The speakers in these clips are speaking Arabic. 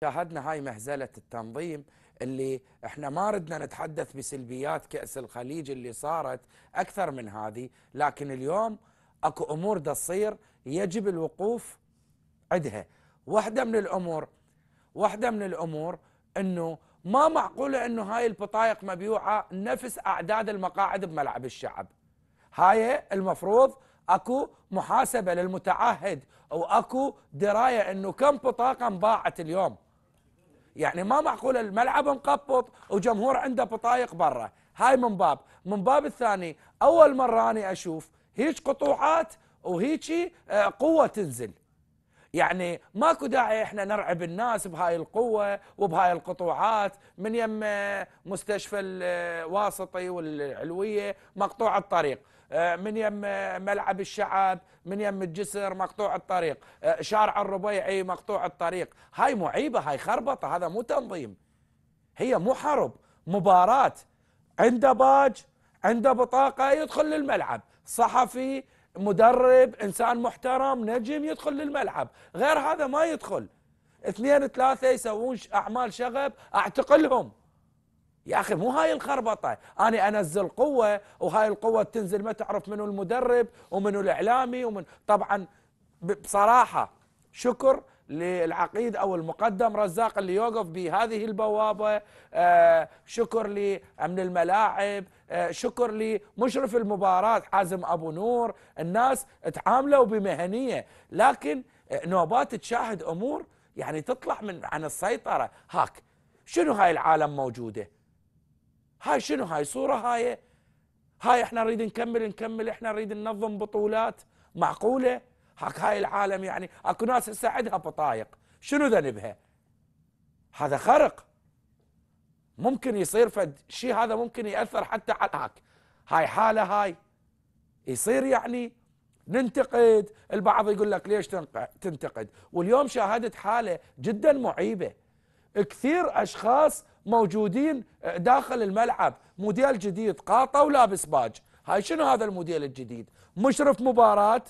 شاهدنا هاي مهزلة التنظيم اللي احنا ما ردنا نتحدث بسلبيات كأس الخليج اللي صارت أكثر من هذه لكن اليوم أكو أمور دا تصير يجب الوقوف عندها واحدة من الأمور واحدة من الأمور أنه ما معقولة أنه هاي البطايق مبيوعة نفس أعداد المقاعد بملعب الشعب هاي المفروض اكو محاسبه للمتعهد او اكو درايه انه كم بطاقه انباعت اليوم يعني ما معقول الملعب مقبط وجمهور عنده بطايق برا هاي من باب من باب الثاني اول مره اني اشوف هيك قطوعات وهيك آه، قوه تنزل يعني ماكو داعي احنا نرعب الناس بهاي القوه وبهاي القطوعات من يم مستشفى الواسطي والعلويه مقطوع الطريق آه، من يم ملعب الشعب من يم الجسر مقطوع الطريق آه، شارع الربيعي مقطوع الطريق هاي معيبه هاي خربطه هذا مو تنظيم هي مو حرب مباراه عنده باج عنده بطاقه يدخل للملعب صحفي مدرب انسان محترم نجم يدخل للملعب غير هذا ما يدخل اثنين ثلاثة يسوون اعمال شغب اعتقلهم يا اخي مو هاي الخربطه انا انزل قوه وهاي القوه تنزل ما تعرف منو المدرب ومنو الاعلامي ومن طبعا بصراحه شكر للعقيد أو المقدم رزاق اللي يوقف بهذه البوابة آه، شكر لأمن الملاعب آه، شكر لمشرف المباراة حازم أبو نور الناس تعاملوا بمهنية لكن آه، نوبات تشاهد أمور يعني تطلع من عن السيطرة هاك شنو هاي العالم موجودة هاي شنو هاي صورة هاي هاي احنا نريد نكمل نكمل احنا نريد ننظم بطولات معقوله حق هاي العالم يعني اكو ناس تساعدها بطايق شنو ذنبها؟ هذا خرق ممكن يصير فد شيء هذا ممكن ياثر حتى على هاك هاي حاله هاي يصير يعني ننتقد البعض يقول لك ليش تنتقد واليوم شاهدت حاله جدا معيبه كثير اشخاص موجودين داخل الملعب موديل جديد قاطع ولابس باج هاي شنو هذا الموديل الجديد مشرف مباراه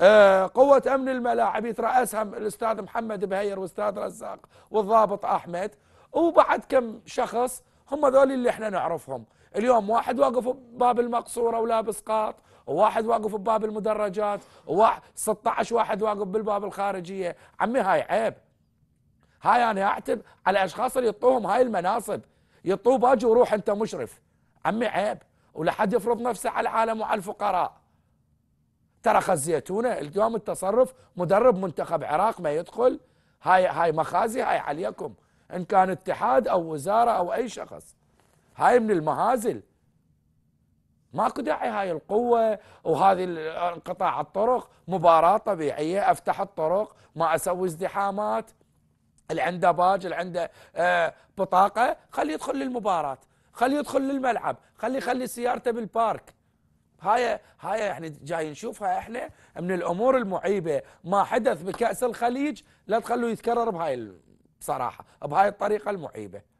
آه، قوة أمن الملاعب يترأسهم الأستاذ محمد بهير والأستاذ رزاق والضابط أحمد وبعد كم شخص هم ذول اللي احنا نعرفهم اليوم واحد واقف بباب المقصورة ولابس قاط وواحد واقف بباب المدرجات وواحد 16 واحد واقف بالباب الخارجية عمي هاي عيب هاي أنا أعتب على الأشخاص اللي يطوهم هاي المناصب يطوه باجي وروح أنت مشرف عمي عيب ولا حد يفرض نفسه على العالم وعلى الفقراء ترى الزيتونه اليوم التصرف مدرب منتخب عراق ما يدخل هاي هاي مخازي هاي عليكم ان كان اتحاد او وزاره او اي شخص هاي من المهازل ماكو داعي هاي القوة وهذه انقطاع الطرق مباراة طبيعية افتح الطرق ما اسوي ازدحامات اللي عنده باج اللي عنده آه، بطاقة خليه يدخل للمباراة خليه يدخل للملعب خليه يخلي سيارته بالبارك هاي هاي احنا جاي نشوفها احنا من الامور المعيبه ما حدث بكاس الخليج لا تخلوه يتكرر بهاي بصراحه بهاي الطريقه المعيبه